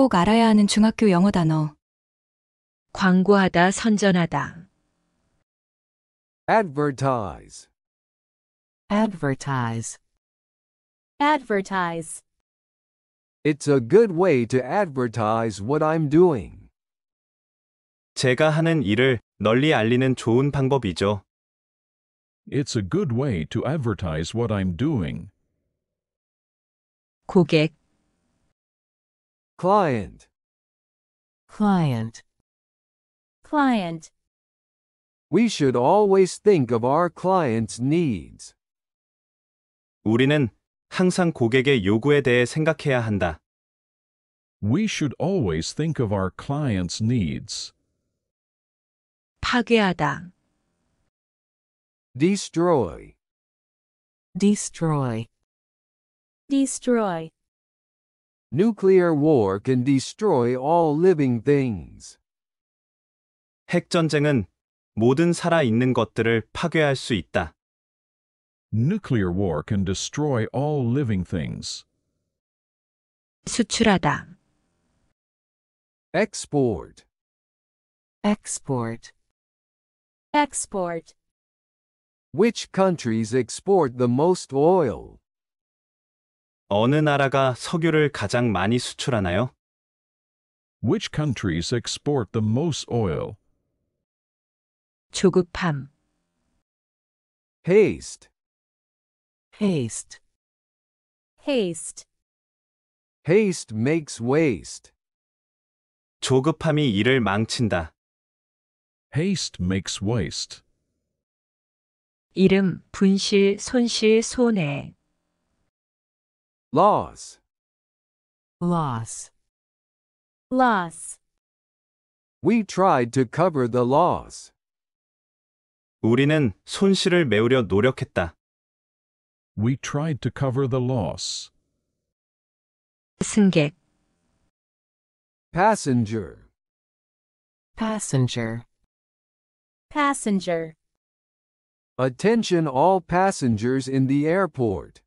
꼭 알아야 하는 중학교 영어 단어. 광고하다, 선전하다, advertise, advertise, advertise. It's a good way to advertise what I'm doing. 제가 하는 일을 널리 알리는 좋은 방법이죠. It's a good way to advertise what I'm doing. 고객, client client client We should always think of our clients' needs. 우리는 항상 고객의 요구에 대해 생각해야 한다. We should always think of our clients' needs. 파괴하다 destroy destroy destroy Nuclear war can destroy all living things. 핵전쟁은 모든 살아있는 것들을 파괴할 수 있다. Nuclear war can destroy all living things. 수출하다. export export export Which countries export the most oil? 어느 나라가 석유를 가장 많이 수출하나요? Which countries export the most oil? 조급함, haste, haste, haste. haste makes waste, 조급함이 일을 망친다. Haste makes waste. 이름, 분실, 손실, 손해. Loss. Loss. Loss. We tried to cover the loss. 우리는 손실을 메우려 노력했다. We tried to cover the loss. 승객 Passenger. Passenger. Passenger. Attention all passengers in the airport.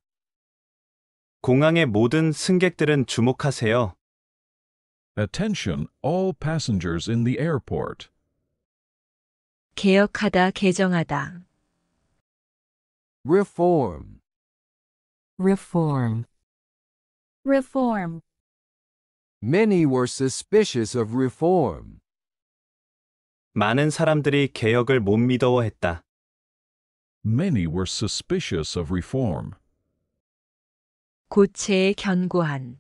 공항의 모든 승객들은 주목하세요. Attention, all passengers in the airport. 개혁하다, 개정하다. Reform. Reform. Reform. Many were suspicious of reform. 많은 사람들이 개혁을 못 믿어워했다. Many were suspicious of reform. 고체의 견고한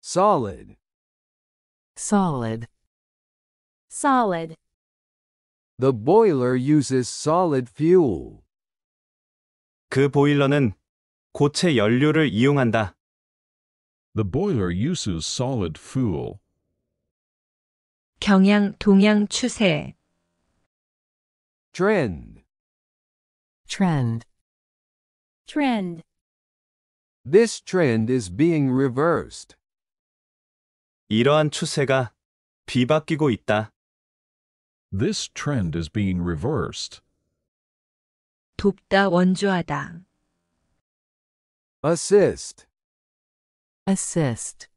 solid solid solid The boiler uses solid fuel. 그 보일러는 고체 연료를 이용한다. The boiler uses solid fuel. 경향 동향 추세 trend trend trend this trend is being reversed. 이러한 추세가 비바뀌고 있다. This trend is being reversed. 돕다 원조하다. Assist. Assist.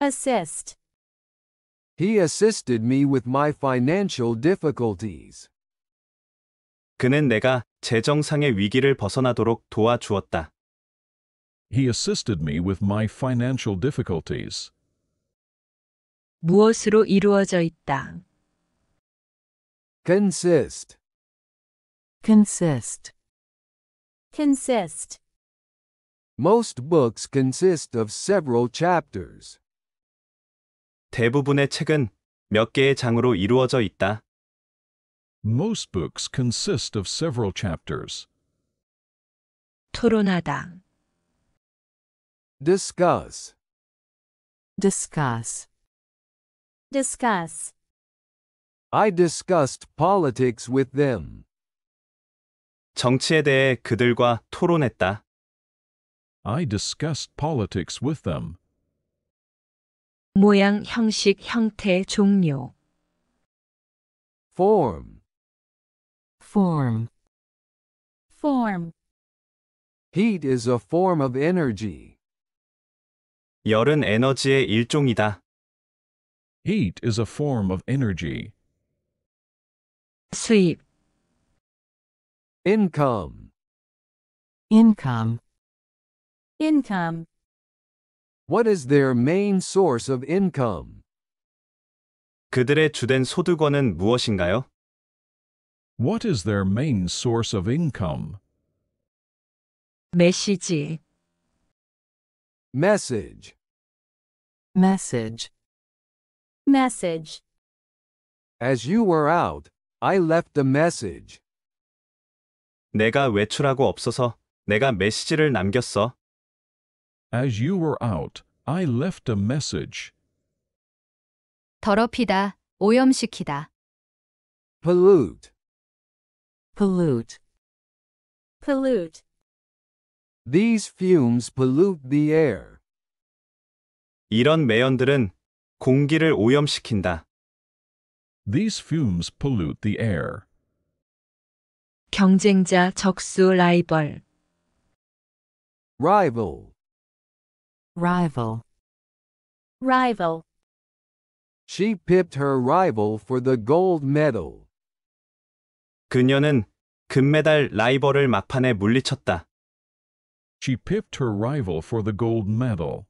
Assist. He assisted me with my financial difficulties. 그는 내가 재정상의 위기를 벗어나도록 도와주었다. He assisted me with my financial difficulties. 무엇으로 이루어져 있다. consist, consist, consist. Most books consist of several chapters. 대부분의 책은 몇 개의 장으로 이루어져 있다. Most books consist of several chapters. 토론하다. Discuss. Discuss. Discuss. I discussed politics with them. 정치에 대해 그들과 토론했다. I discussed politics with them. 모양, 형식, 형태, 종류. Form. Form. Form. Heat is a form of energy. 열은 에너지의 일종이다. Heat is a form of energy. 수입 income, income, income, What is their main source of income? 그들의 주된 소득원은 무엇인가요? What is their main source of income? 메시지 Message. Message. Message. As you were out, I left a message. 내가 외출하고 없어서 내가 메시지를 남겼어. As you were out, I left a message. 더럽히다, 오염시키다. Pollute. Pollute. Pollute. These fumes pollute the air. 이런 매연들은 공기를 오염시킨다. These fumes pollute the air. 경쟁자, 적수, 라이벌. Rival. Rival. Rival. She pipped her rival for the gold medal. 그녀는 금메달 라이벌을 막판에 물리쳤다. She pipped her rival for the gold medal.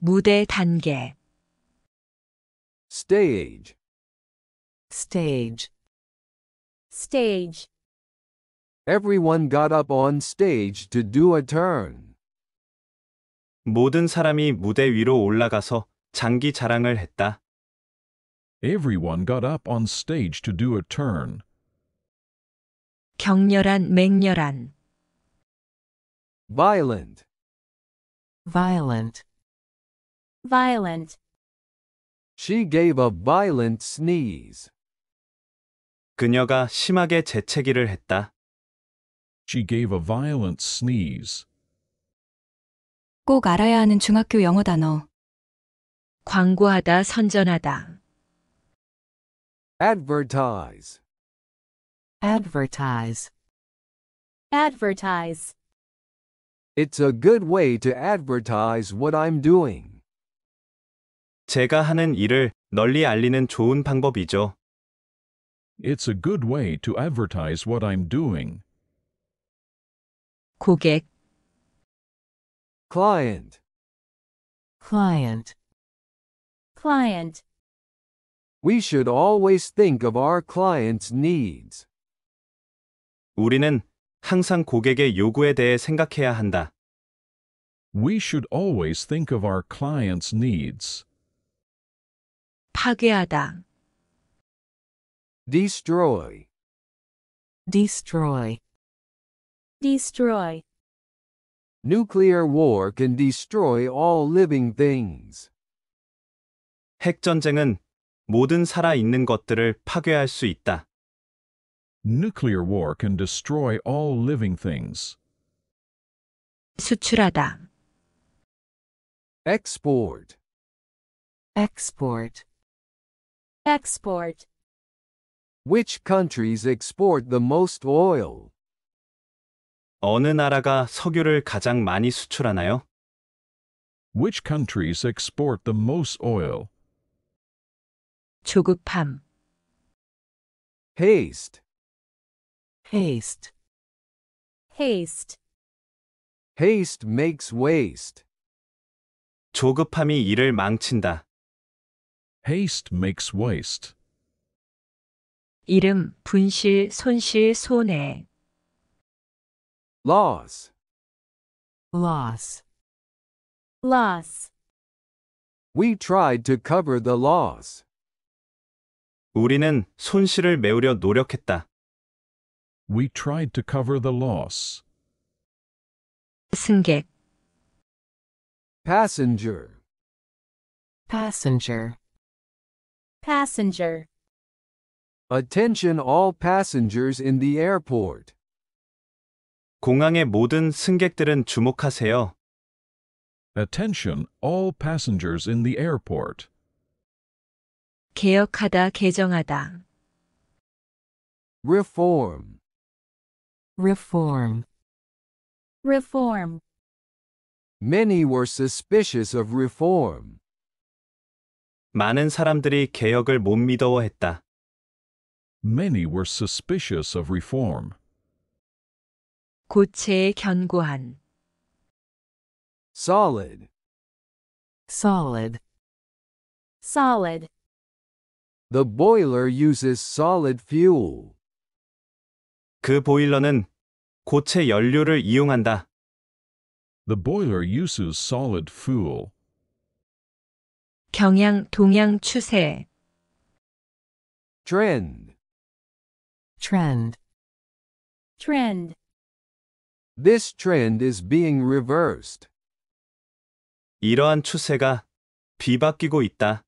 무대 단계 stage stage stage Everyone got up on stage to do a turn. 모든 사람이 무대 위로 올라가서 장기 자랑을 했다. Everyone got up on stage to do a turn. 격렬한 맹렬한 violent violent violent She gave a violent sneeze. 그녀가 심하게 재채기를 했다. She gave a violent sneeze. 꼭 알아야 하는 중학교 영어 단어. 광고하다, 선전하다. advertise advertise advertise it's a good way to advertise what I'm doing. 제가 하는 일을 널리 알리는 좋은 방법이죠. It's a good way to advertise what I'm doing. 고객 client, client, client. We should always think of our clients' needs. 우리는 항상 고객의 요구에 대해 생각해야 한다. We should always think of our clients' needs. 파괴하다. destroy, destroy, destroy. Nuclear war can destroy all living things. 핵전쟁은 모든 살아있는 것들을 파괴할 수 있다. Nuclear war can destroy all living things. 수출하다. Export. Export. Export. Which countries export the most oil? 어느 나라가 석유를 가장 많이 수출하나요? Which countries export the most oil? 조급함. Haste. haste haste haste makes waste 조급함이 일을 망친다 haste makes waste 이름 분실 손실 손해 loss loss loss We tried to cover the loss 우리는 손실을 메우려 노력했다 We tried to cover the loss. 승객 passenger passenger passenger Attention all passengers in the airport. 공항의 모든 승객들은 주목하세요. Attention all passengers in the airport. 개혁하다 개정하다 Reform Reform. Reform. Many were suspicious of reform. 많은 사람들이 개혁을 못 믿어했다. Many were suspicious of reform. 고체에 견고한. Solid. Solid. Solid. The boiler uses solid fuel. 그 보일러는 고체 연료를 이용한다. The boiler uses solid fuel. 경향, 동향, 추세. Trend. Trend. Trend. This trend is being reversed. 이러한 추세가 비바뀌고 있다.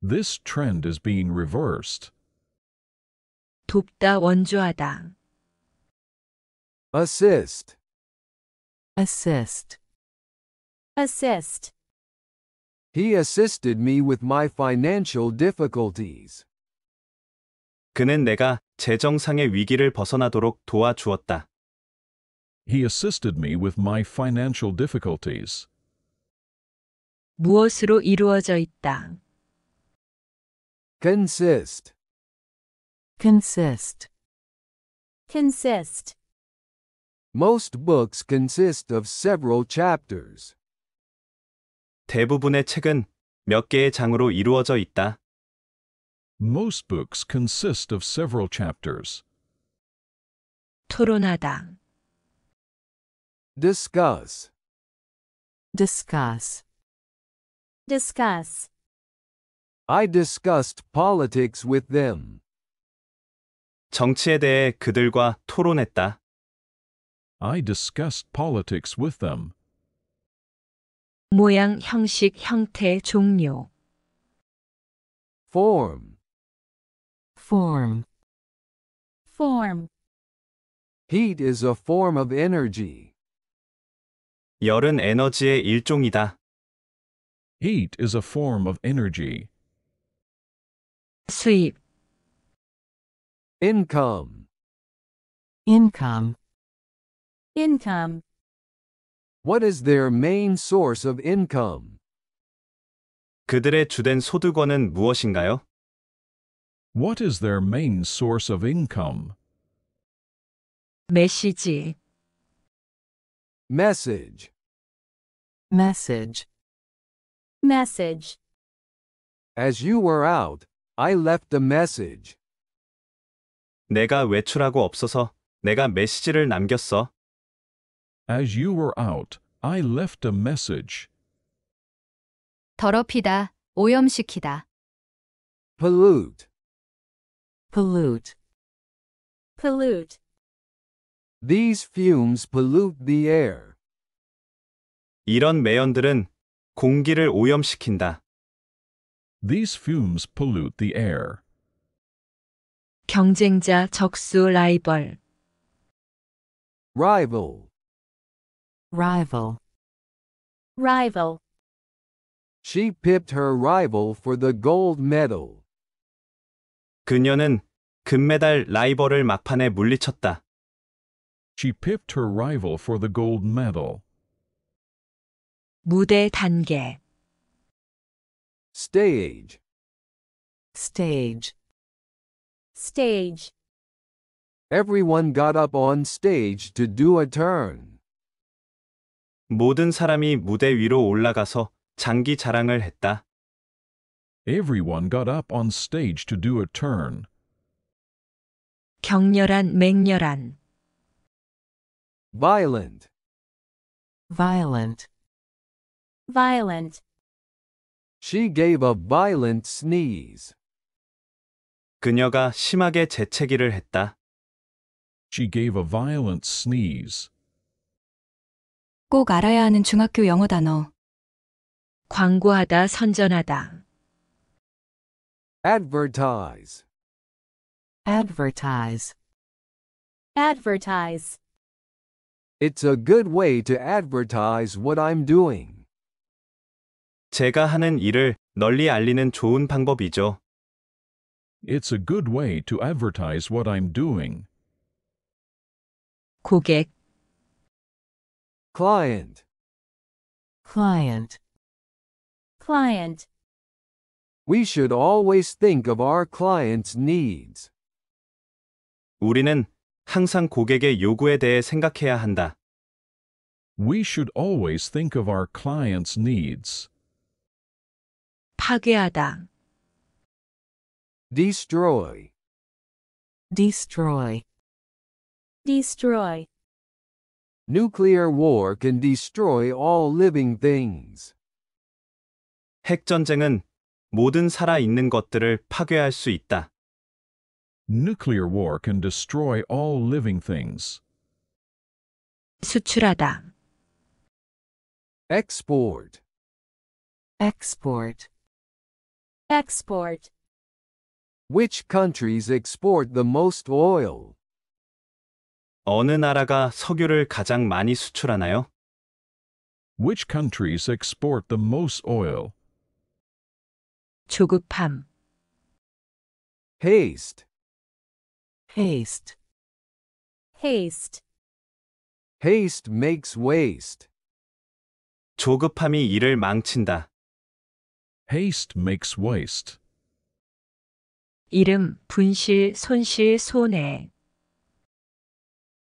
This trend is being reversed. 돕다 원조하다. assist, assist, assist. He assisted me with my financial difficulties. 그는 내가 재정상의 위기를 벗어나도록 도와주었다. He assisted me with my financial difficulties. 무엇으로 이루어져 있다. consist, Consist. Consist. Most books consist of several chapters. 대부분의 책은 몇 개의 장으로 이루어져 있다. Most books consist of several chapters. 토론하다. Discuss. Discuss. Discuss. I discussed politics with them. 정치에 대해 그들과 토론했다. I discussed politics with them. 모양, 형식, 형태, 종류. Form. Form. Form. Heat is a form of energy. 열은 에너지의 일종이다. Heat is a form of energy. 수입, Income. Income. Income. What is their main source of income? 그들의 주된 소득원은 무엇인가요? What is their main source of income? 메시지. Message. Message. Message. As you were out, I left a message. 내가 외출하고 없어서 내가 메시지를 남겼어. As you were out, I left a message. 더럽히다, 오염시키다. pollute, pollute, pollute. These fumes pollute the air. 이런 매연들은 공기를 오염시킨다. These fumes pollute the air. 경쟁자, 적수, 라이벌. rival, rival, rival. She pipped her rival for the gold medal. 그녀는 금메달 라이벌을 막판에 물리쳤다. She pipped her rival for the gold medal. 무대 단계. stage, stage, Stage. Everyone got up on stage to do a turn. 모든 사람이 무대 위로 올라가서 장기 자랑을 했다. Everyone got up on stage to do a turn. 격렬한, 맹렬한. Violent. Violent. Violent. She gave a violent sneeze. 그녀가 심하게 재채기를 했다. She gave a violent sneeze. 꼭 알아야 하는 중학교 영어 단어. 광고하다, 선전하다. advertise, advertise, advertise. It's a good way to advertise what I'm doing. 제가 하는 일을 널리 알리는 좋은 방법이죠. It's a good way to advertise what I'm doing. 고객 client client client We should always think of our clients' needs. 우리는 항상 고객의 요구에 대해 생각해야 한다. We should always think of our clients' needs. 파괴하다 Destroy. Destroy. Destroy. Nuclear war can destroy all living things. 핵전쟁은 모든 살아있는 것들을 파괴할 수 있다. Nuclear war can destroy all living things. 수출하다. Export. Export. Export. Which countries export the most oil? 어느 나라가 석유를 가장 많이 수출하나요? Which countries export the most oil? 조급함, Haste. haste, haste, Haste makes waste. 조급함이 일을 망친다. Haste makes waste. 이름, 분실, 손실, 손해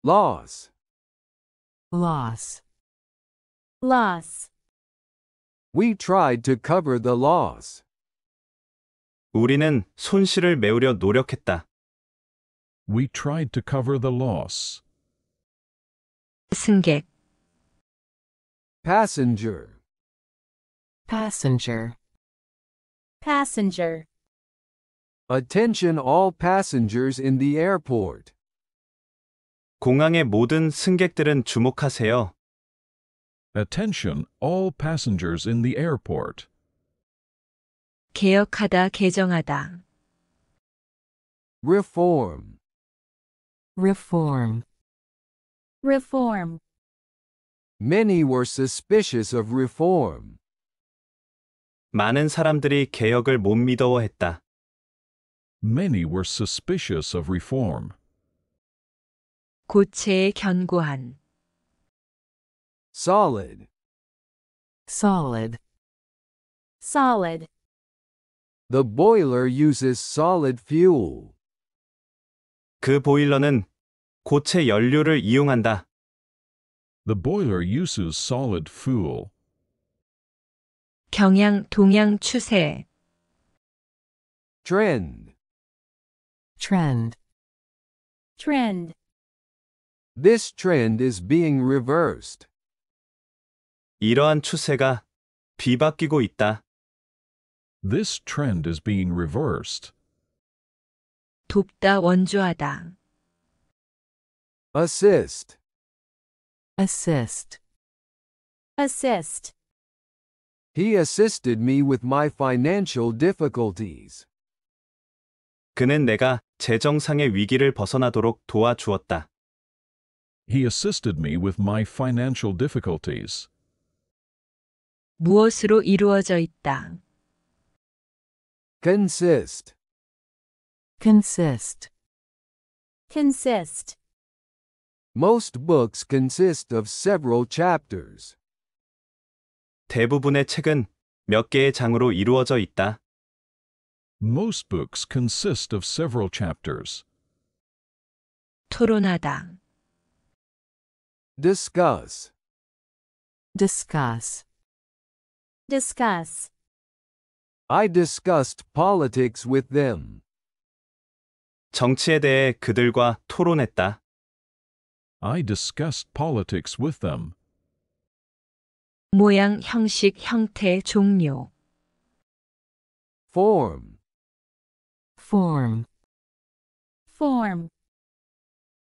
loss, loss, loss. We tried to cover the loss. 우리는 손실을 메우려 노력했다. We tried to cover the loss. 승객, Passenger, passenger, passenger. Attention all passengers in the airport. 공항의 모든 승객들은 주목하세요. Attention all passengers in the airport. 개혁하다 개정하다 Reform. reform, reform, Many were suspicious of reform. 많은 사람들이 개혁을 못 믿어워했다 many were suspicious of reform. 고체 견고한 solid solid solid The boiler uses solid fuel. 그 보일러는 고체 연료를 이용한다. The boiler uses solid fuel. 경향 동향 추세 trend Trend. Trend. This trend is being reversed. 이러한 추세가 비바뀌고 있다. This trend is being reversed. 돕다 원조하다. Assist. Assist. Assist. He assisted me with my financial difficulties. 그는 내가 재정상의 위기를 벗어나도록 도와주었다. He assisted me with my financial difficulties. 무엇으로 이루어져 있다. consist, consist, consist. Most books consist of several chapters. 대부분의 책은 몇 개의 장으로 이루어져 있다. Most books consist of several chapters. 토론하다 Discuss. discuss, discuss. I discussed politics with them. 정치에 대해 그들과 토론했다. I discussed politics with them. 모양, 형식, 형태, 종류. Form. Form. Form.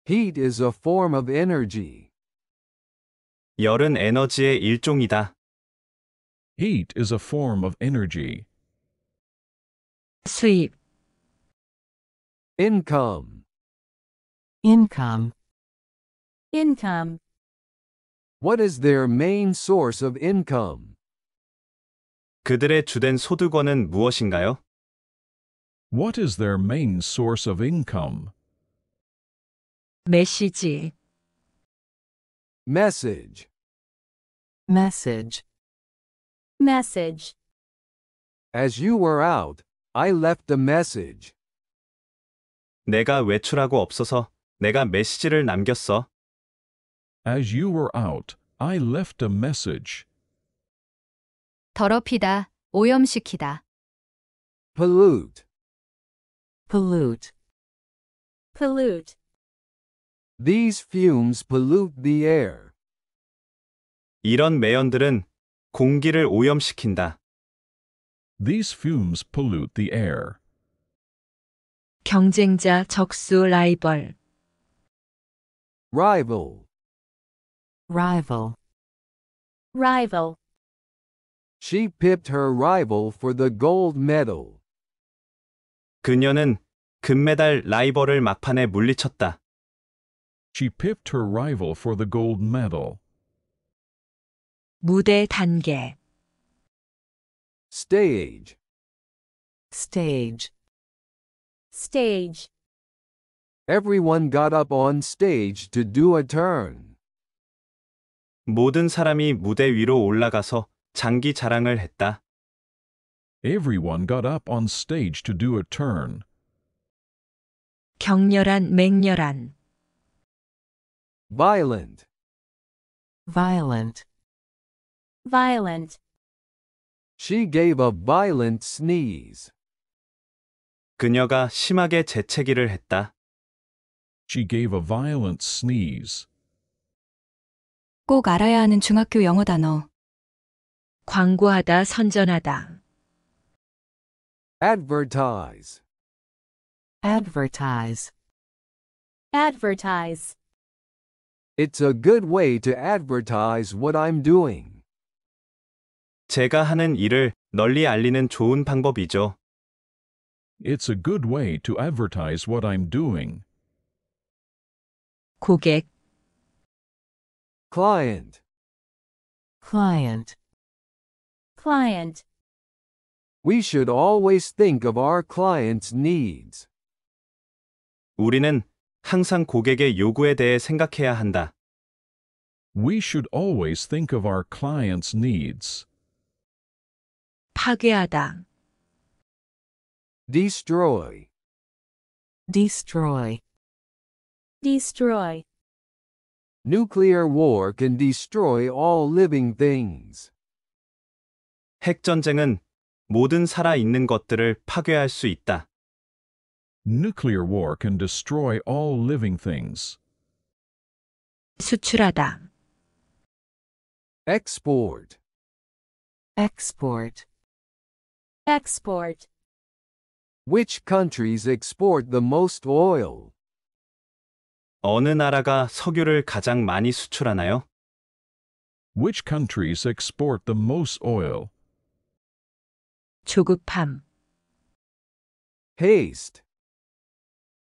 Heat is a form of energy. 열은 에너지의 일종이다. Heat is a form of energy. 수입. Income. Income. Income. What is their main source of income? 그들의 주된 소득원은 무엇인가요? What is their main source of income? 메시지 Message. Message. Message. As you were out, I left a message. 내가 외출하고 없어서 내가 메시지를 남겼어. As you were out, I left a message. 더럽히다, 오염시키다. Pollute. Pollute. Pollute. These fumes pollute the air. 이런 매연들은 공기를 오염시킨다. These fumes pollute the air. 경쟁자, 적수, 라이벌. Rival. Rival. Rival. She pipped her rival for the gold medal. 그녀는 금메달 라이벌을 막판에 물리쳤다. She pipped her rival for the gold medal. 무대 단계 stage stage stage Everyone got up on stage to do a turn. 모든 사람이 무대 위로 올라가서 장기 자랑을 했다. Everyone got up on stage to do a turn. 격렬한, 맹렬한. Violent. Violent. Violent. She gave a violent sneeze. 그녀가 심하게 재채기를 했다. She gave a violent sneeze. 꼭 알아야 하는 중학교 영어 단어. 광고하다, 선전하다. Advertise. Advertise. Advertise. It's a good way to advertise what I'm doing. 제가 하는 일을 널리 알리는 좋은 방법이죠. It's a good way to advertise what I'm doing. 고객 Client. client client we should always think of our clients' needs. 우리는 항상 고객의 요구에 대해 생각해야 한다. We should always think of our clients' needs. 파괴하다. Destroy. Destroy. Destroy. Nuclear war can destroy all living things. 핵전쟁은 모든 살아있는 것들을 파괴할 수 있다. Nuclear war can destroy all living things. 수출하다. Export. Export. Export. Which countries export the most oil? 어느 나라가 석유를 가장 많이 수출하나요? Which countries export the most oil? 조급함 haste,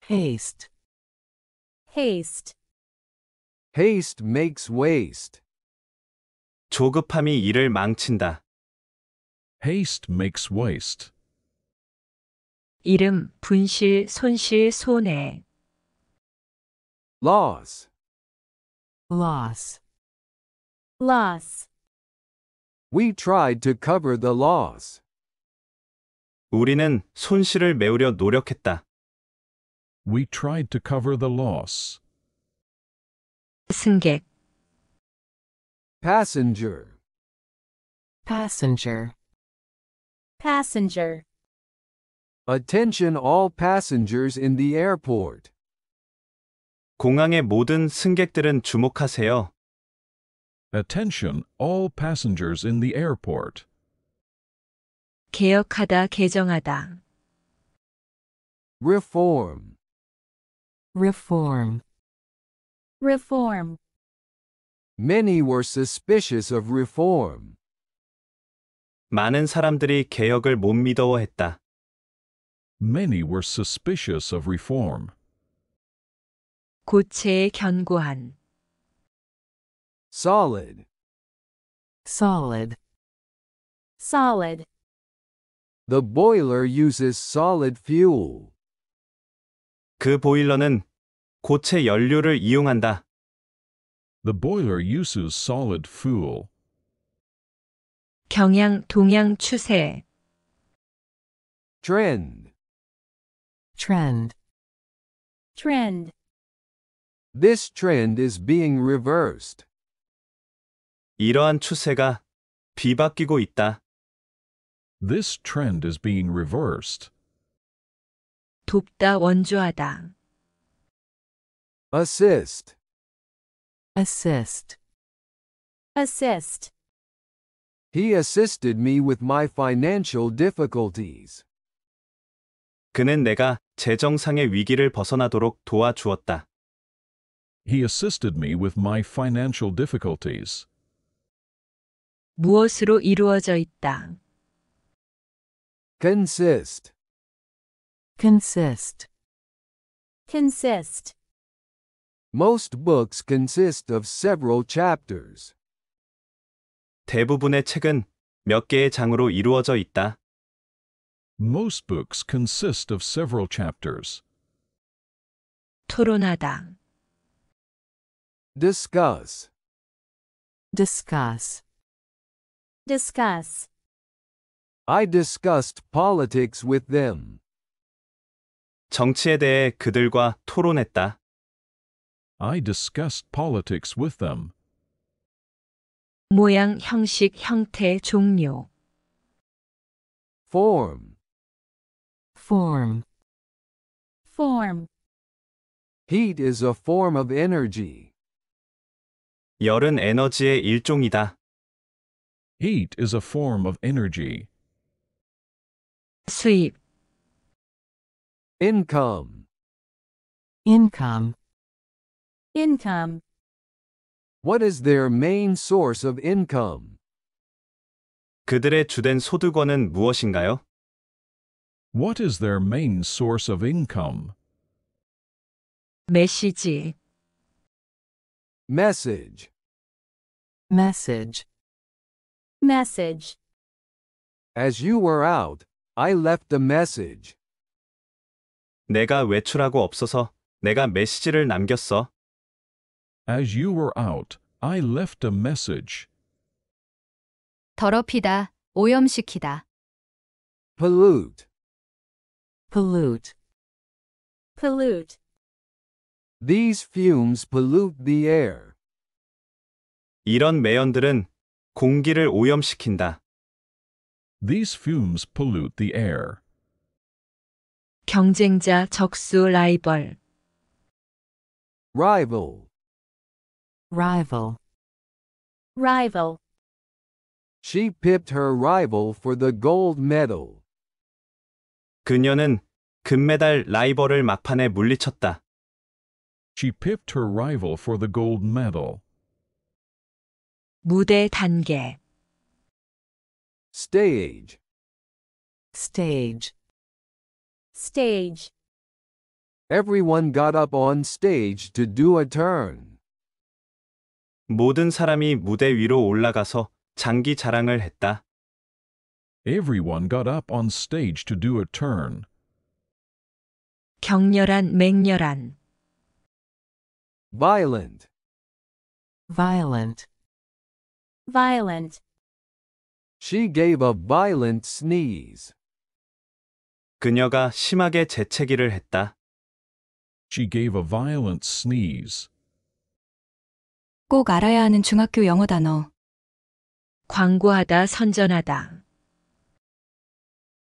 haste, haste. haste makes waste. 조급함이 일을 망친다. Haste makes waste. 이름, 분실, 손실, 손해. Loss, loss, loss. we tried to cover the loss. 우리는 손실을 메우려 노력했다. We tried to cover the loss. 승객 passenger passenger passenger Attention all passengers in the airport. 공항의 모든 승객들은 주목하세요. Attention all passengers in the airport. 개혁하다, 개정하다. reform, reform, reform. Many were suspicious of reform. 많은 사람들이 개혁을 못 믿어했다. Many were suspicious of reform. 고체에 견고한, solid, solid, solid. The boiler uses solid fuel. 그 보일러는 고체 연료를 이용한다. The boiler uses solid fuel. 경향, 동향, 추세. Trend. Trend. Trend. This trend is being reversed. 이러한 추세가 비바뀌고 있다. This trend is being reversed. 돕다 원조하다. Assist. Assist. Assist. He assisted me with my financial difficulties. 그는 내가 재정상의 위기를 벗어나도록 도와주었다. He assisted me with my financial difficulties. 무엇으로 이루어져 있다. Consist. Consist. Consist. Most books consist of several chapters. 대부분의 책은 몇 개의 장으로 이루어져 있다. Most books consist of several chapters. 토론하다. Discuss. Discuss. Discuss. I discussed politics with them. 정치에 대해 그들과 토론했다. I discussed politics with them. 모양, 형식, 형태, 종류. Form. Form. Form. Heat is a form of energy. 열은 에너지의 일종이다. Heat is a form of energy. Sleep. income income income What is their main source of income? 그들의 주된 소득원은 무엇인가요? What is their main source of income? 메시지 Message message message As you were out, I left the message. 내가 외출하고 없어서 내가 메시지를 남겼어. As you were out, I left a message. 더럽히다, 오염시키다. pollute, pollute, pollute. These fumes pollute the air. 이런 매연들은 공기를 오염시킨다. These fumes pollute the air. 경쟁자 적수 라이벌 rival rival rival She pipped her rival for the gold medal. 그녀는 금메달 라이벌을 막판에 물리쳤다. She pipped her rival for the gold medal. 무대 단계 Stage. Stage. Stage. Everyone got up on stage to do a turn. 모든 사람이 무대 위로 올라가서 장기 자랑을 했다. Everyone got up on stage to do a turn. 격렬한, 맹렬한. Violent. Violent. Violent. She gave a violent sneeze. 그녀가 심하게 재채기를 했다. She gave a violent sneeze. 꼭 알아야 하는 중학교 영어 단어. 광고하다, 선전하다.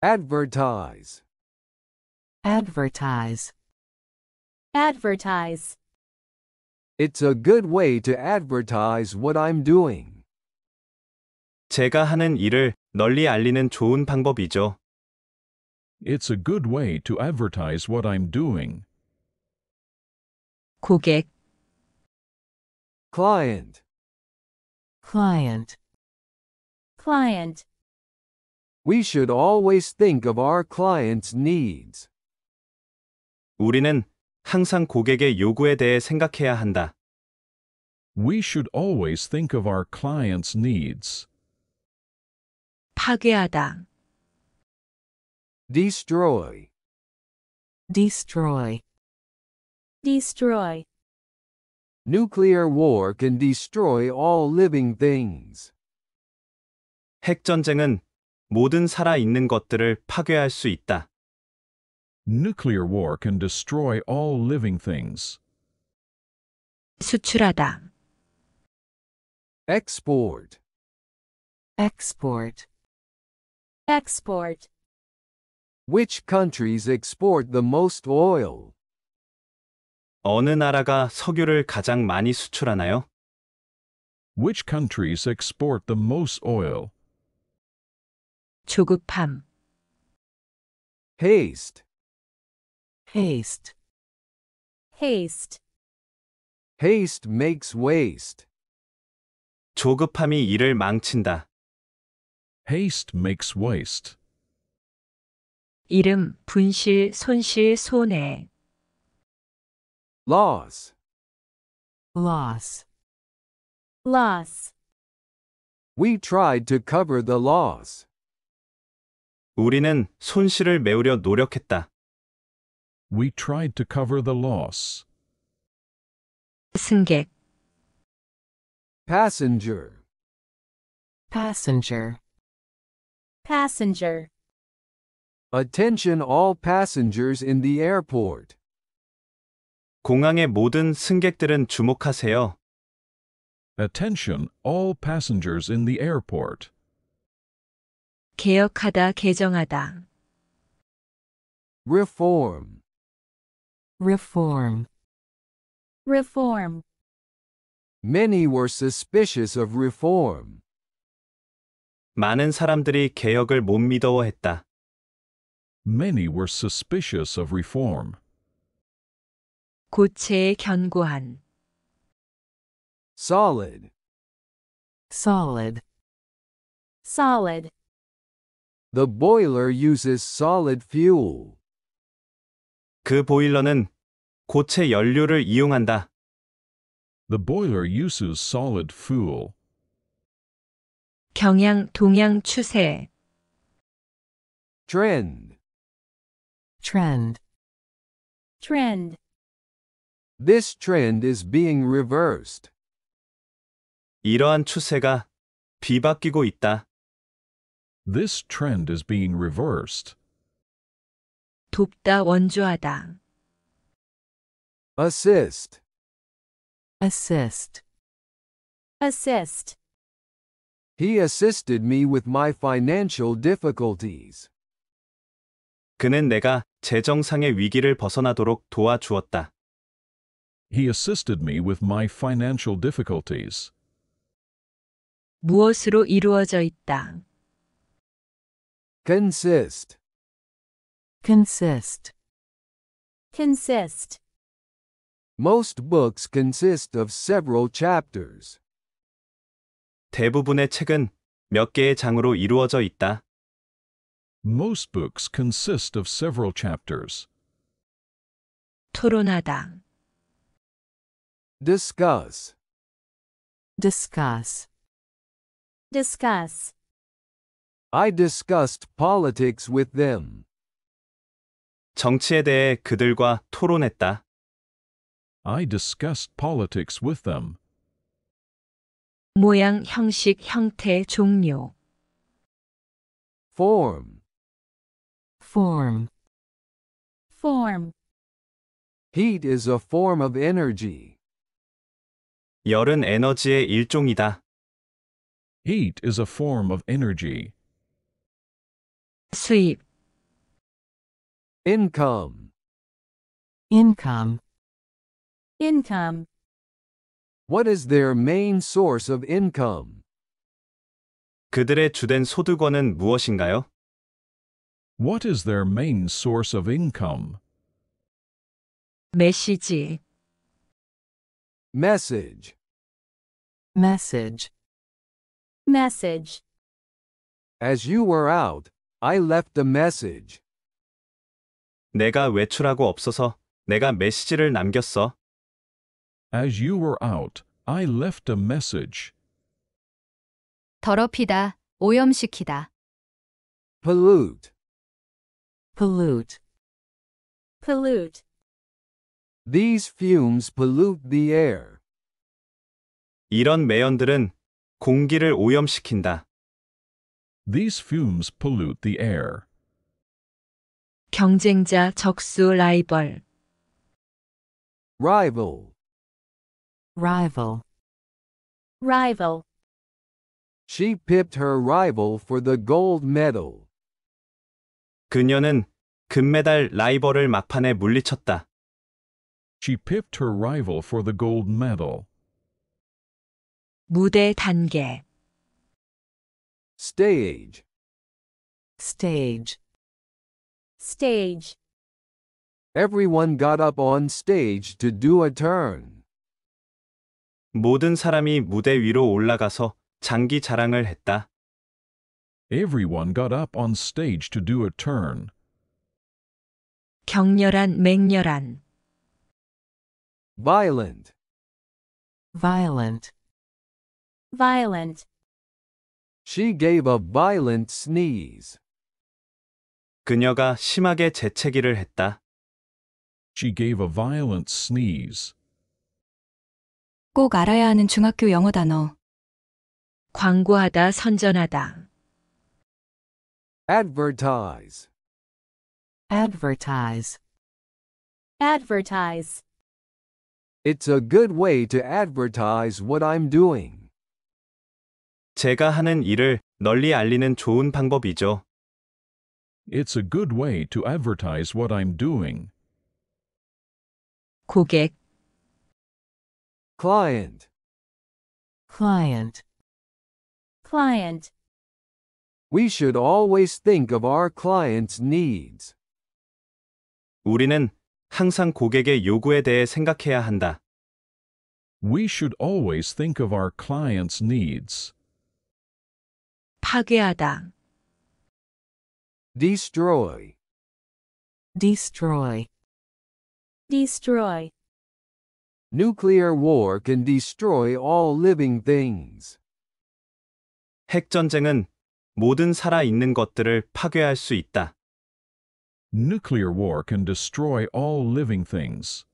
Advertise. Advertise. Advertise. It's a good way to advertise what I'm doing. 제가 하는 일을 널리 알리는 좋은 방법이죠. It's a good way to advertise what I'm doing. 고객 client, client, client. We should always think of our clients' needs. 우리는 항상 고객의 요구에 대해 생각해야 한다. We should always think of our clients' needs. 파괴하다 destroy destroy destroy nuclear war can destroy all living things 핵 전쟁은 모든 살아 있는 것들을 파괴할 수 있다. Nuclear war can destroy all living things. 수출하다 export export Export. Which countries export the most oil? 어느 나라가 석유를 가장 많이 수출하나요? Which countries export the most oil? 조급함. Haste. Haste. Haste. Haste makes waste. 조급함이 일을 망친다. Haste makes waste. 이름, 분실, 손실, 손해. Laws. Loss. Loss. We tried to cover the laws. 우리는 손실을 메우려 노력했다. We tried to cover the loss. 승객, Passenger. Passenger. Passenger. Attention all passengers in the airport. 공항의 모든 승객들은 주목하세요. Attention all passengers in the airport. 개혁하다 개정하다. Reform. Reform. Reform. Many were suspicious of reform. 많은 사람들이 개혁을 못 Many were suspicious of reform. 견고한 solid solid solid The boiler uses solid fuel. 그 보일러는 고체 연료를 이용한다. The boiler uses solid fuel. 경향, 동향, 추세 trend trend trend This trend is being reversed. 이러한 추세가 뒤바뀌고 있다. This trend is being reversed. 돕다, 원조하다 Assist. assist assist He assisted me with my financial difficulties. 그는 내가 재정상의 위기를 벗어나도록 도와주었다. He assisted me with my financial difficulties. 무엇으로 이루어져 있다. consist, consist, consist. Most books consist of several chapters. 대부분의 책은 몇 개의 장으로 이루어져 있다. Most books consist of several chapters. 토론하다. discuss, discuss, discuss. I discussed politics with them. 정치에 대해 그들과 토론했다. I discussed politics with them. 모양, 형식, 형태, 종류. form, form, form. Heat is a form of energy. 열은 에너지의 일종이다. Heat is a form of energy. 수입, Income, income, income. What is their main source of income? 그들의 주된 소득원은 무엇인가요? What is their main source of income? 메시지 Message. Message. Message. As you were out, I left a message. 내가 외출하고 없어서 내가 메시지를 남겼어. As you were out, I left a message. 더럽히다, 오염시키다. pollute, pollute, pollute. These fumes pollute the air. 이런 매연들은 공기를 오염시킨다. These fumes pollute the air. 경쟁자, 적수, 라이벌. rival, Rival. Rival. She pipped her rival for the gold medal. 그녀는 금메달 라이벌을 막판에 물리쳤다. She pipped her rival for the gold medal. 무대 단계 Stage. Stage. Stage. Everyone got up on stage to do a turn. 모든 사람이 무대 위로 올라가서 장기 자랑을 했다. Everyone got up on stage to do a turn. 격렬한, 맹렬한. violent, violent, violent. She gave a violent sneeze. 그녀가 심하게 재채기를 했다. She gave a violent sneeze. 꼭 알아야 하는 중학교 영어 단어. 광고하다, 선전하다, advertise, advertise, advertise. It's a good way to advertise what I'm doing. 제가 하는 일을 널리 알리는 좋은 방법이죠. It's a good way to advertise what I'm doing. 고객, client client client We should always think of our clients' needs. 우리는 항상 고객의 요구에 대해 생각해야 한다. We should always think of our clients' needs. 파괴하다 destroy destroy destroy Nuclear war can destroy all living things. 핵전쟁은 모든 살아있는 것들을 파괴할 수 있다. Nuclear war can destroy all living things.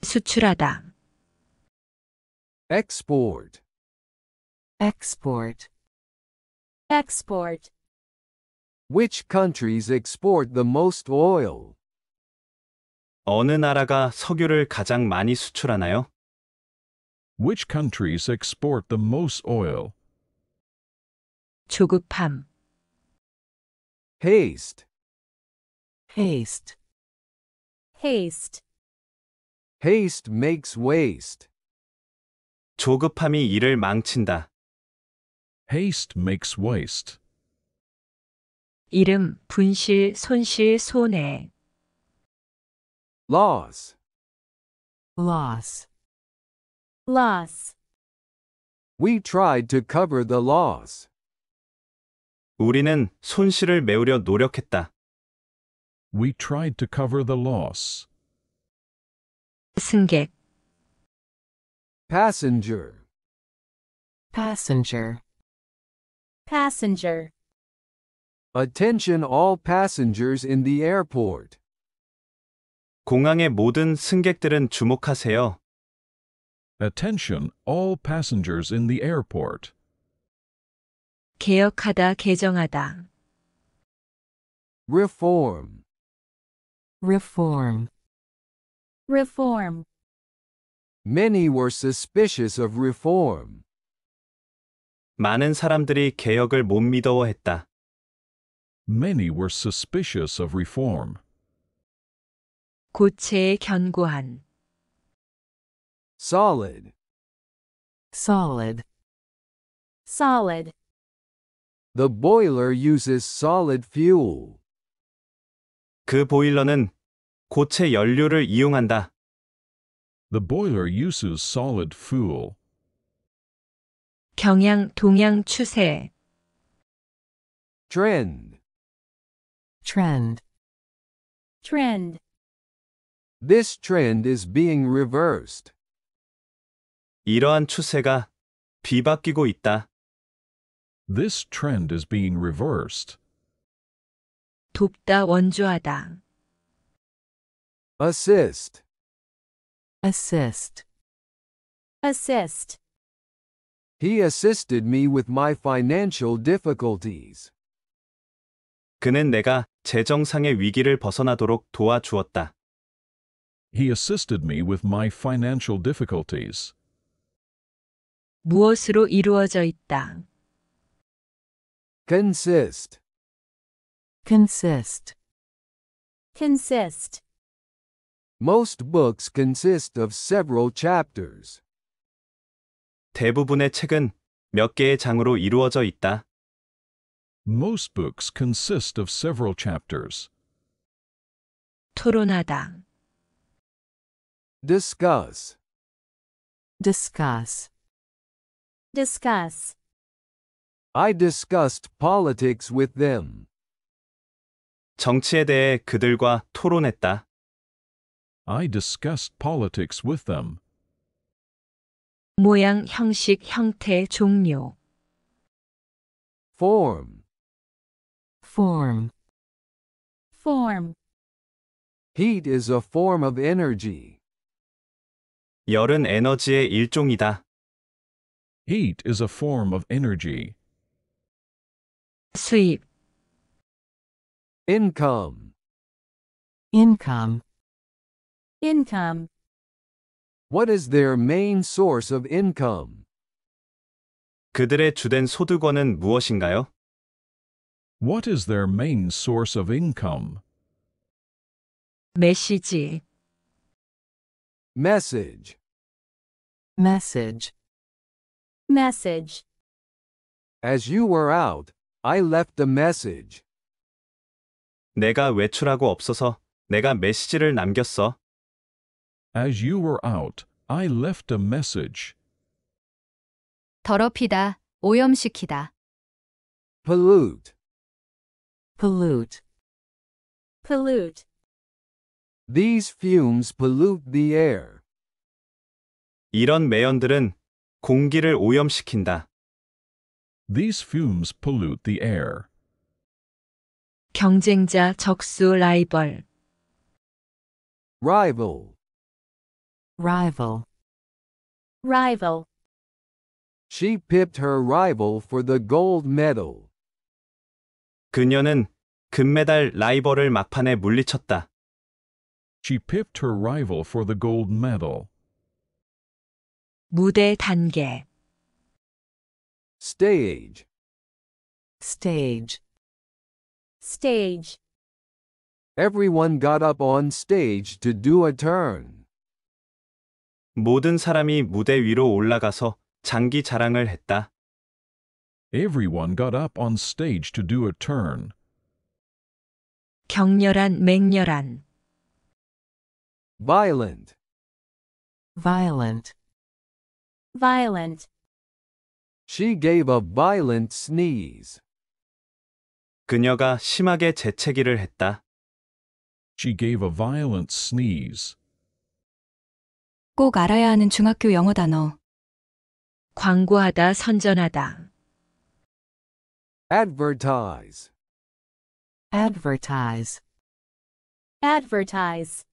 수출하다. export export export Which countries export the most oil? 어느 나라가 석유를 가장 많이 수출하나요? Which countries export the most oil? 조급함, haste, haste, haste. haste makes waste. 조급함이 일을 망친다. Haste makes waste. 이름, 분실, 손실, 손해. Loss. Loss. Loss. We tried to cover the loss. 우리는 손실을 메우려 노력했다. We tried to cover the loss. 승객 Passenger. Passenger. Passenger. Attention all passengers in the airport. 공항의 모든 승객들은 주목하세요. Attention, all passengers in the airport. 개혁하다, 개정하다. Reform. Reform. Reform. Many were suspicious of reform. 많은 사람들이 개혁을 못 믿어워했다. Many were suspicious of reform. 고체의 견고한 solid solid solid The boiler uses solid fuel. 그 보일러는 고체 연료를 이용한다. The boiler uses solid fuel. 경향 동향 추세 trend trend trend This trend is being reversed. 이러한 추세가 뒤바뀌고 있다. This trend is being reversed. 돕다 원조하다. Assist. Assist. Assist. He assisted me with my financial difficulties. 그는 내가 재정상의 위기를 벗어나도록 도와주었다. He assisted me with my financial difficulties. 무엇으로 이루어져 있다. consist, consist, consist. Most books consist of several chapters. 대부분의 책은 몇 개의 장으로 이루어져 있다. Most books consist of several chapters. 토론하다. Discuss. Discuss. Discuss. I discussed politics with them. 정치에 대해 그들과 토론했다. I discussed politics with them. 모양, 형식, 형태, 종류. Form. Form. Form. Heat is a form of energy. 열은 에너지의 일종이다. Heat is a form of energy. 수입 income, income, income. What is their main source of income? 그들의 주된 소득원은 무엇인가요? What is their main source of income? 메시지 Message. Message. Message. As you were out, I left a message. 내가 외출하고 없어서 내가 메시지를 남겼어. As you were out, I left a message. 더럽히다, 오염시키다. Pollute. Pollute. Pollute. These fumes pollute the air. 이런 매연들은 공기를 오염시킨다. These fumes pollute the air. 경쟁자, 적수, 라이벌. Rival. Rival. Rival. She pipped her rival for the gold medal. 그녀는 금메달 라이벌을 막판에 물리쳤다. She pipped her rival for the gold medal. 무대 단계 stage stage stage Everyone got up on stage to do a turn. 모든 사람이 무대 위로 올라가서 장기 자랑을 했다. Everyone got up on stage to do a turn. 격렬한 맹렬한 violent violent violent She gave a violent sneeze. 그녀가 심하게 재채기를 했다. She gave a violent sneeze. 꼭 알아야 하는 중학교 영어 단어. 광고하다 선전하다 advertise advertise advertise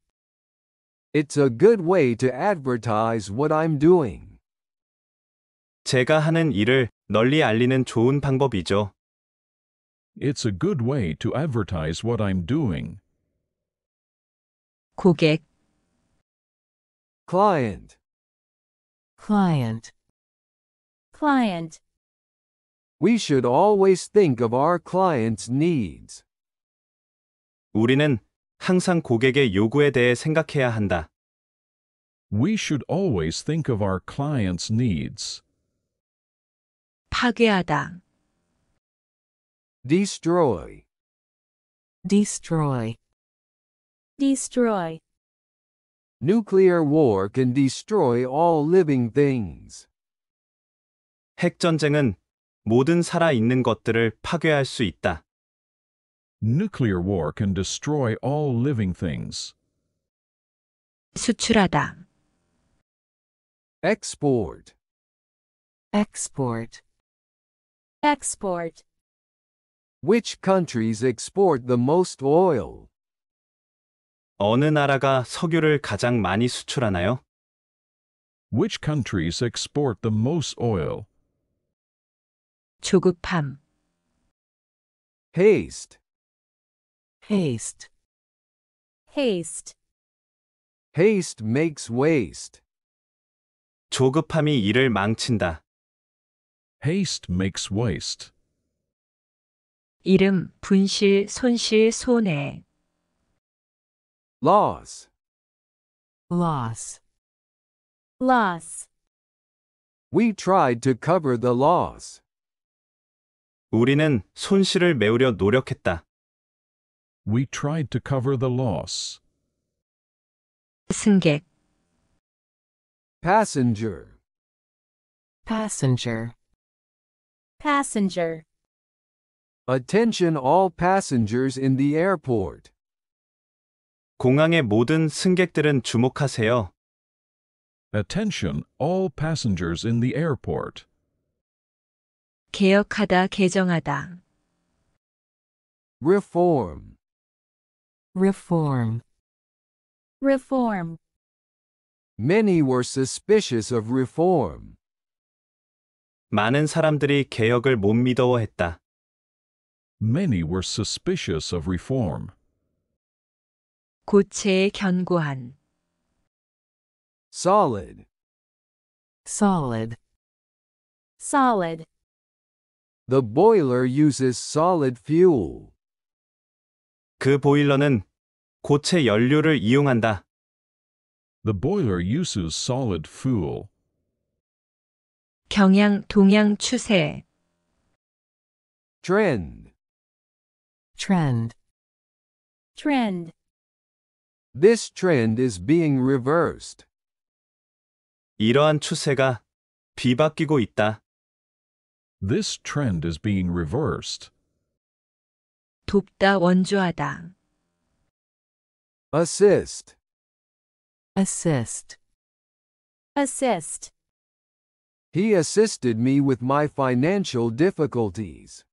it's a good way to advertise what I'm doing. 제가 하는 일을 널리 알리는 좋은 방법이죠. It's a good way to advertise what I'm doing. 고객 client, client, client. We should always think of our clients' needs. 우리는 항상 고객의 요구에 대해 생각해야 한다. We should always think of our clients' needs. 파괴하다. destroy, destroy, destroy. Nuclear war can destroy all living things. 핵전쟁은 모든 살아있는 것들을 파괴할 수 있다. Nuclear war can destroy all living things. 수출하다. Export. Export. Export. Which countries export the most oil? 어느 나라가 석유를 가장 많이 수출하나요? Which countries export the most oil? 조급함. Haste. haste haste haste makes waste 조급함이 일을 망친다 haste makes waste 이름 분실 손실 손해 loss loss loss We tried to cover the loss. 우리는 손실을 메우려 노력했다. We tried to cover the loss. 승객 passenger passenger passenger Attention all passengers in the airport. 공항의 모든 승객들은 주목하세요. Attention all passengers in the airport. 개혁하다 개정하다 Reform Reform. Reform. Many were suspicious of reform. 많은 사람들이 개혁을 못 믿어했다. Many were suspicious of reform. 고체에 견고한. Solid. Solid. Solid. The boiler uses solid fuel. 그 보일러는 고체 연료를 이용한다. The boiler uses solid fuel. 경향, 동향, 추세. Trend. Trend. Trend. This trend is being reversed. 이러한 추세가 비바뀌고 있다. This trend is being reversed. 돕다 원조하다 assist, assist, assist. He assisted me with my financial difficulties.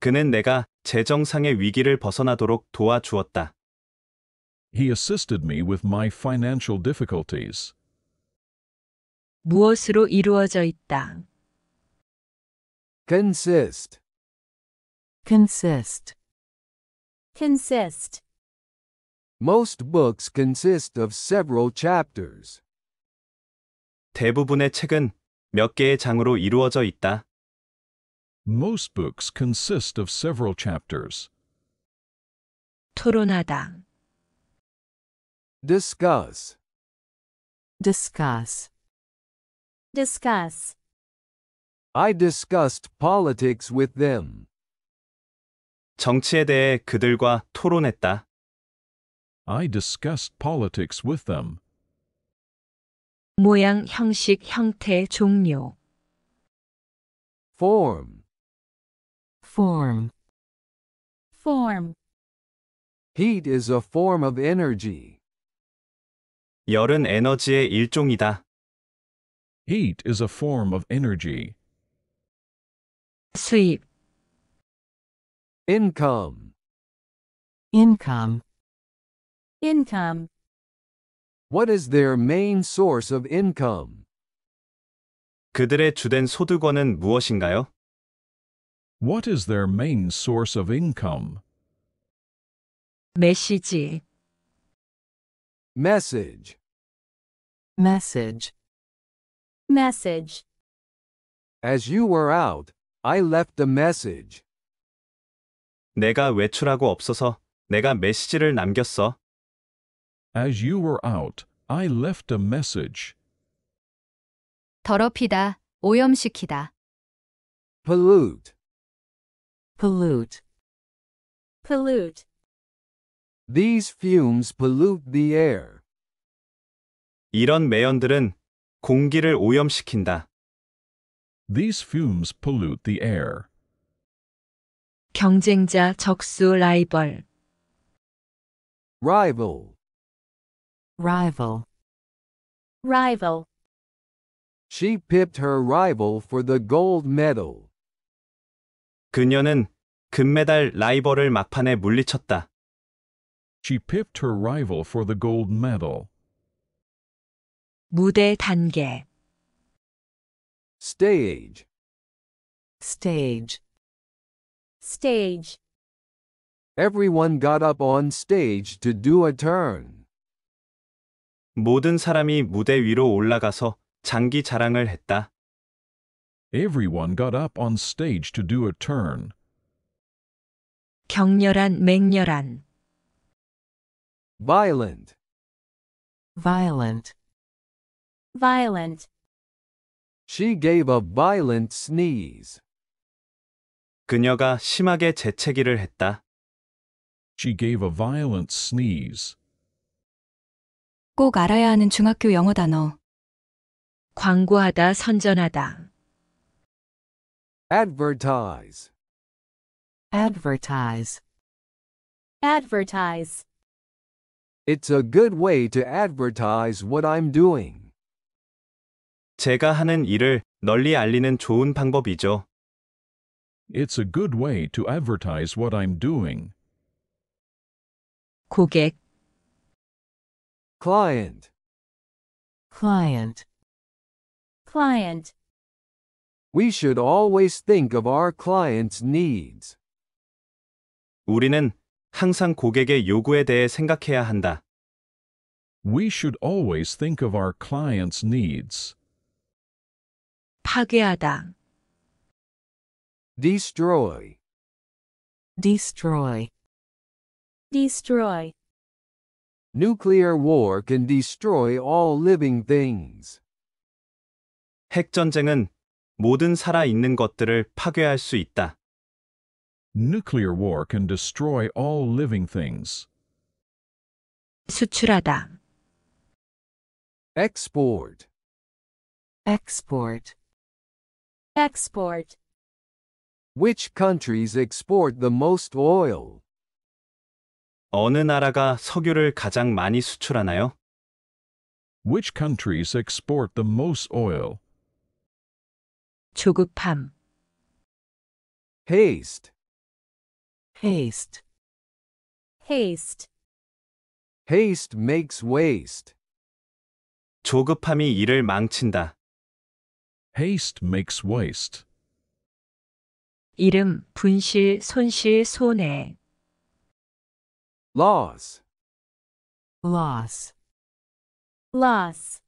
그는 내가 재정상의 위기를 벗어나도록 도와주었다. He assisted me with my financial difficulties. 무엇으로 이루어져 있다 consist, Consist. Consist. Most books consist of several chapters. 대부분의 책은 몇 개의 장으로 이루어져 있다. Most books consist of several chapters. 토론하다. Discuss. Discuss. Discuss. I discussed politics with them. 정치에 대해 그들과 토론했다. I discussed politics with them. 모양, 형식, 형태, 종류. Form. Form. Form. Heat is a form of energy. 열은 에너지의 일종이다. Heat is a form of energy. 수입, Income. Income. Income. What is their main source of income? 그들의 주된 소득원은 무엇인가요? What is their main source of income? 메시지. Message. Message. Message. As you were out, I left a message. 내가 외출하고 없어서 내가 메시지를 남겼어. As you were out, I left a message. 더럽히다, 오염시키다. pollute, pollute, pollute. These fumes pollute the air. 이런 매연들은 공기를 오염시킨다. These fumes pollute the air. 경쟁자, 적수, 라이벌. rival, rival, rival. She pipped her rival for the gold medal. 그녀는 금메달 라이벌을 막판에 물리쳤다. She pipped her rival for the gold medal. 무대 단계. stage, stage, Stage. Everyone got up on stage to do a turn. 모든 사람이 무대 위로 올라가서 장기 자랑을 했다. Everyone got up on stage to do a turn. 격렬한, 맹렬한. Violent. Violent. Violent. She gave a violent sneeze. 그녀가 심하게 재채기를 했다. She gave a violent sneeze. 꼭 알아야 하는 중학교 영어 단어. 광고하다, 선전하다. advertise, advertise, advertise. It's a good way to advertise what I'm doing. 제가 하는 일을 널리 알리는 좋은 방법이죠. It's a good way to advertise what I'm doing. 고객 client client client We should always think of our clients' needs. 우리는 항상 고객의 요구에 대해 생각해야 한다. We should always think of our clients' needs. 파괴하다 Destroy. Destroy. Destroy. Nuclear war can destroy all living things. 핵전쟁은 모든 살아있는 것들을 파괴할 수 있다. Nuclear war can destroy all living things. 수출하다. Export. Export. Export. Which countries export the most oil? 어느 나라가 석유를 가장 많이 수출하나요? Which countries export the most oil? 조급함, Haste. haste, haste, Haste makes waste. 조급함이 일을 망친다. Haste makes waste. 이름, 분실, 손실, 손해. loss, loss, loss.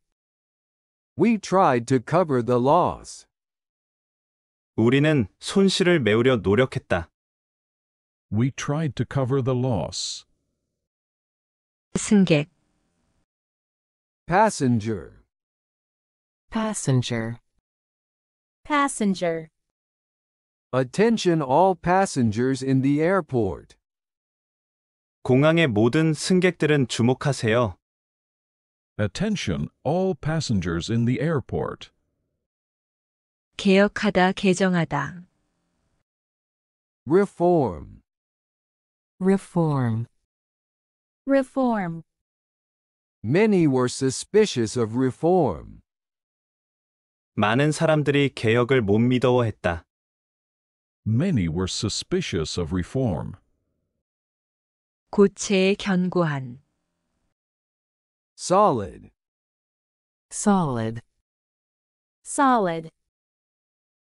We tried to cover the loss. 우리는 손실을 메우려 노력했다. We tried to cover the loss. 승객, passenger, passenger, passenger. Attention all passengers in the airport. 공항의 모든 승객들은 주목하세요. Attention all passengers in the airport. 개혁하다 개정하다 Reform. reform, reform, Many were suspicious of reform. 많은 사람들이 개혁을 못 믿어워했다 many were suspicious of reform. 고체 견고한 solid solid solid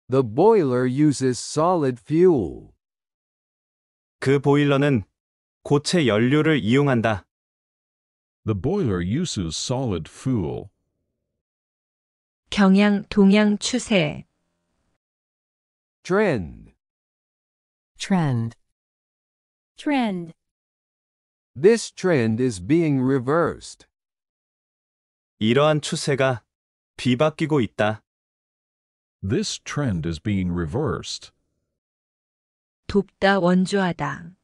The boiler uses solid fuel. 그 보일러는 고체 연료를 이용한다. The boiler uses solid fuel. 경향 동향 추세 trend Trend. Trend. This trend is being reversed. 이러한 추세가 비바뀌고 있다. This trend is being reversed. 돕다 원조하다.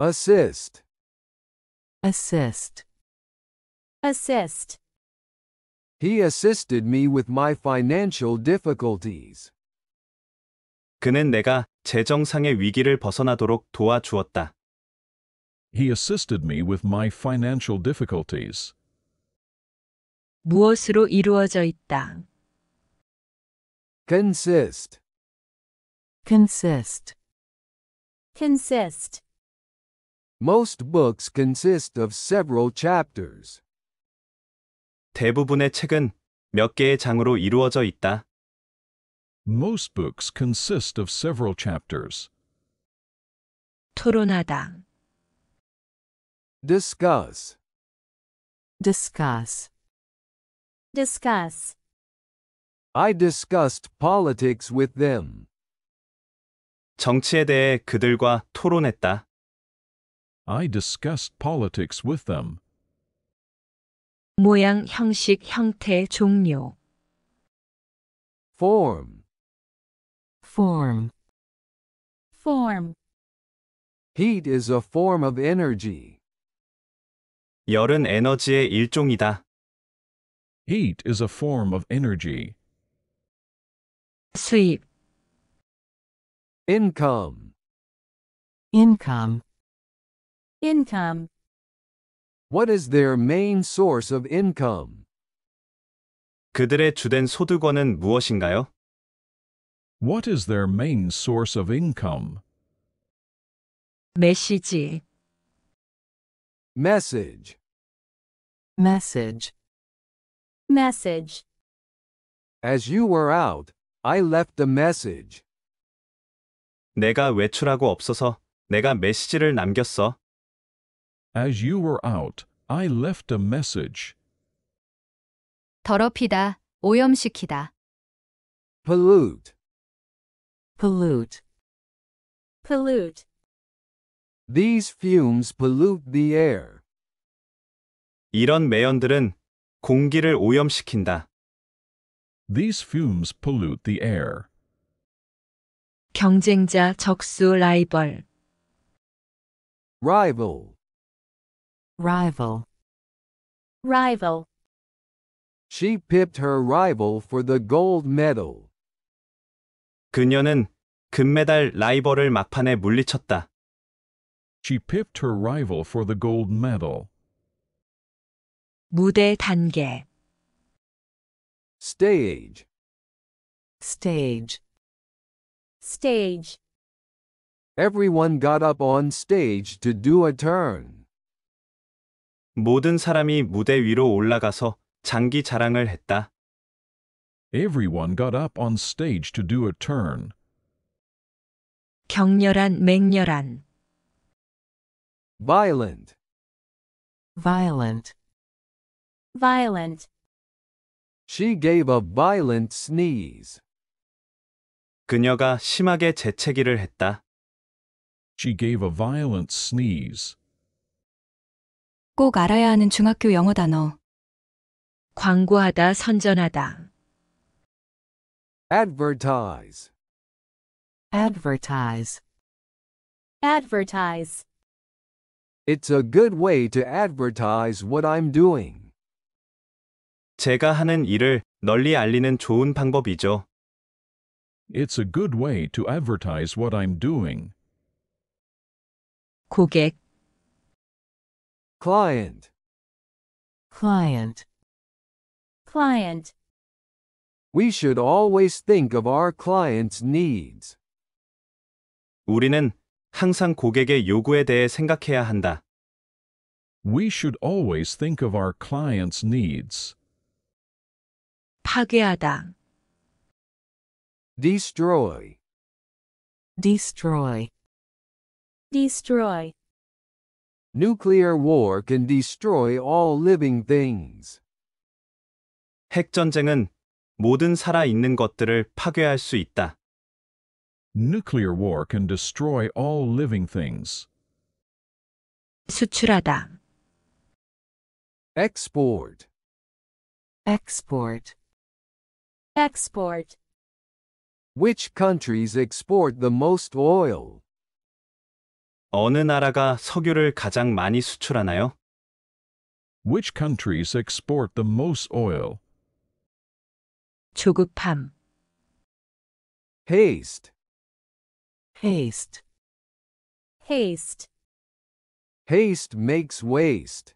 Assist. Assist. Assist. He assisted me with my financial difficulties. 그는 내가 재정상의 위기를 벗어나도록 도와주었다. He assisted me with my financial difficulties. 무엇으로 이루어져 있다. consist, consist, consist. Most books consist of several chapters. 대부분의 책은 몇 개의 장으로 이루어져 있다. Most books consist of several chapters. 토론하다 Discuss. discuss, discuss. I discussed politics with them. 정치에 대해 그들과 토론했다. I discussed politics with them. 모양, 형식, 형태, 종류. Form. Form. Form. Heat is a form of energy. 열은 에너지의 일종이다. Heat is a form of energy. 수입. Income. Income. Income. What is their main source of income? 그들의 주된 소득원은 무엇인가요? What is their main source of income? 메시지 Message. Message. Message. As you were out, I left a message. 내가 외출하고 없어서 내가 메시지를 남겼어. As you were out, I left a message. 더럽히다, 오염시키다. Pollute. Pollute. Pollute. These fumes pollute the air. 이런 매연들은 공기를 오염시킨다. These fumes pollute the air. 경쟁자, 적수, 라이벌. Rival. Rival. Rival. She pipped her rival for the gold medal. 그녀는 금메달 라이벌을 막판에 물리쳤다. She pipped her rival for the gold medal. 무대 단계 stage stage stage Everyone got up on stage to do a turn. 모든 사람이 무대 위로 올라가서 장기 자랑을 했다. Everyone got up on stage to do a turn. 격렬한, 맹렬한. violent, violent, violent. She gave a violent sneeze. 그녀가 심하게 재채기를 했다. She gave a violent sneeze. 꼭 알아야 하는 중학교 영어 단어. 광고하다, 선전하다. advertise, Advertise. Advertise. It's a good way to advertise what I'm doing. 제가 하는 일을 널리 알리는 좋은 방법이죠. It's a good way to advertise what I'm doing. 고객 Client. Client. Client. We should always think of our clients' needs. 우리는 항상 고객의 요구에 대해 생각해야 한다. We should always think of our clients' needs. 파괴하다. destroy, destroy, destroy. Nuclear war can destroy all living things. 핵전쟁은 모든 살아있는 것들을 파괴할 수 있다. Nuclear war can destroy all living things. 수출하다. Export. Export. Export. Which countries export the most oil? 어느 나라가 석유를 가장 많이 수출하나요? Which countries export the most oil? 조급함. Haste. haste haste haste makes waste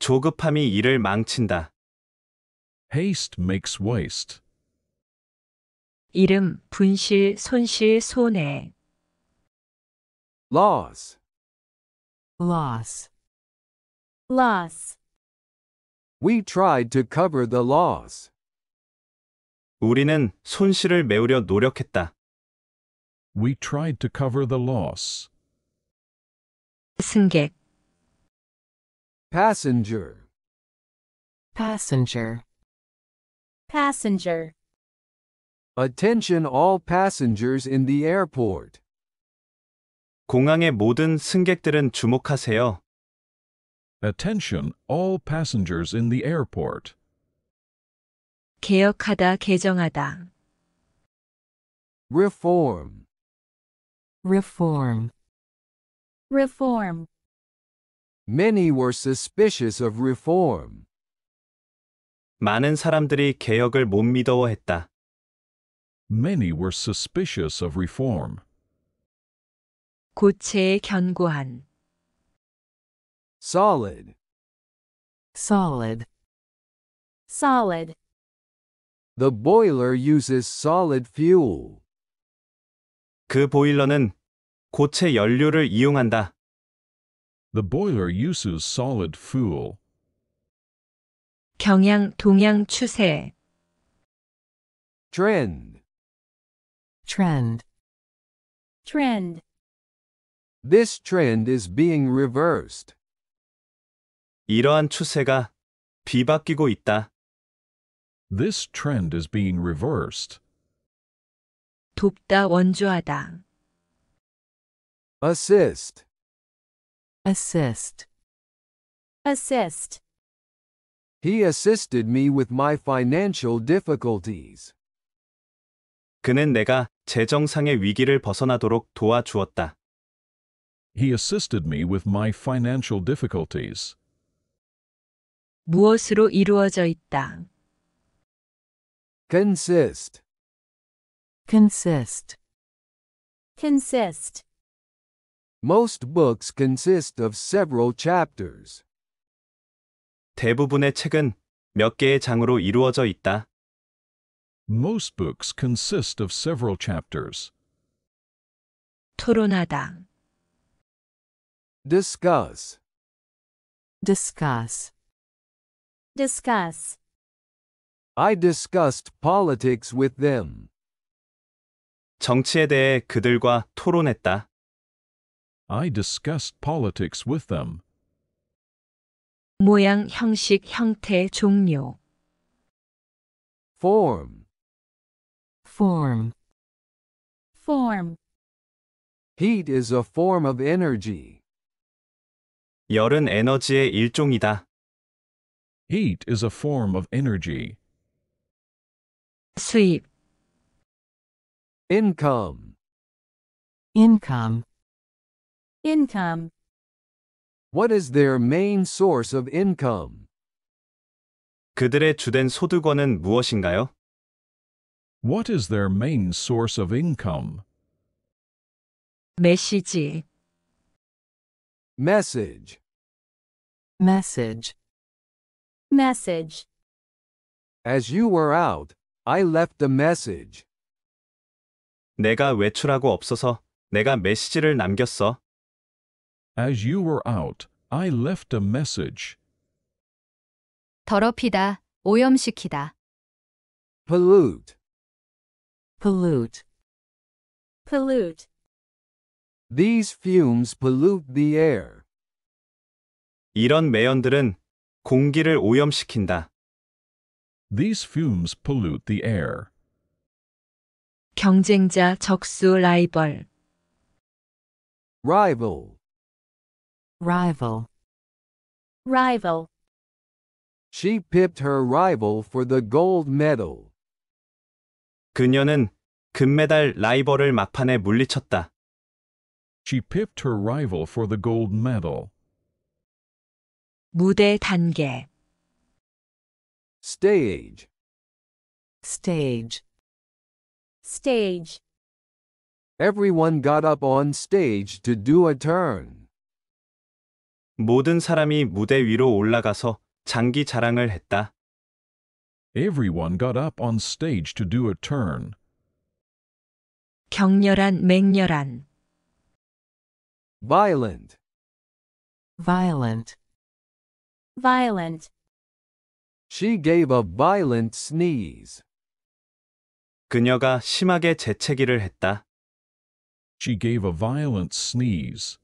조급함이 일을 망친다 haste makes waste 이름 분실 손실 손해 loss loss loss We tried to cover the loss. 우리는 손실을 메우려 노력했다. We tried to cover the loss. 승객 passenger passenger passenger Attention all passengers in the airport. 공항의 모든 승객들은 주목하세요. Attention all passengers in the airport. 개혁하다 개정하다 Reform. Reform. Reform. Many were suspicious of reform. 많은 사람들이 개혁을 못 믿어했다. Many were suspicious of reform. 고체에 견고한 Solid. Solid. Solid. The boiler uses solid fuel. 그 보일러는 고체 연료를 이용한다. The boiler uses solid fuel. 경향, 동향, 추세. Trend. Trend. Trend. This trend is being reversed. 이러한 추세가 비바뀌고 있다. This trend is being reversed. 돕다, 원조하다. Assist. Assist. Assist. He assisted me with my financial difficulties. 그는 내가 재정상의 위기를 벗어나도록 도와주었다. He assisted me with my financial difficulties. 무엇으로 이루어져 있다. Consist. Consist. Consist. Most books consist of several chapters. 대부분의 책은 몇 개의 장으로 이루어져 있다. Most books consist of several chapters. 토론하다. Discuss. Discuss. Discuss. I discussed politics with them. 정치에 대해 그들과 토론했다. I discussed politics with them. 모양, 형식, 형태, 종류. Form. Form. Form. Heat is a form of energy. 열은 에너지의 일종이다. Heat is a form of energy. 수입. Income. Income. Income. What is their main source of income? 그들의 주된 소득원은 무엇인가요? What is their main source of income? 메시지. Message. Message. Message. As you were out, I left a message. 내가 외출하고 없어서 내가 메시지를 남겼어. As you were out, I left a message. 더럽히다, 오염시키다. pollute, pollute, pollute. These fumes pollute the air. 이런 매연들은 공기를 오염시킨다. These fumes pollute the air. 경쟁자, 적수, 라이벌. rival, Rival. Rival. She pipped her rival for the gold medal. 그녀는 금메달 라이벌을 막판에 물리쳤다. She pipped her rival for the gold medal. 무대 단계. Stage. Stage. Stage. Everyone got up on stage to do a turn. 모든 사람이 무대 위로 올라가서 장기 자랑을 했다. Everyone got up on stage to do a turn. 격렬한, 맹렬한. violent, violent, violent. She gave a violent sneeze. 그녀가 심하게 재채기를 했다. She gave a violent sneeze.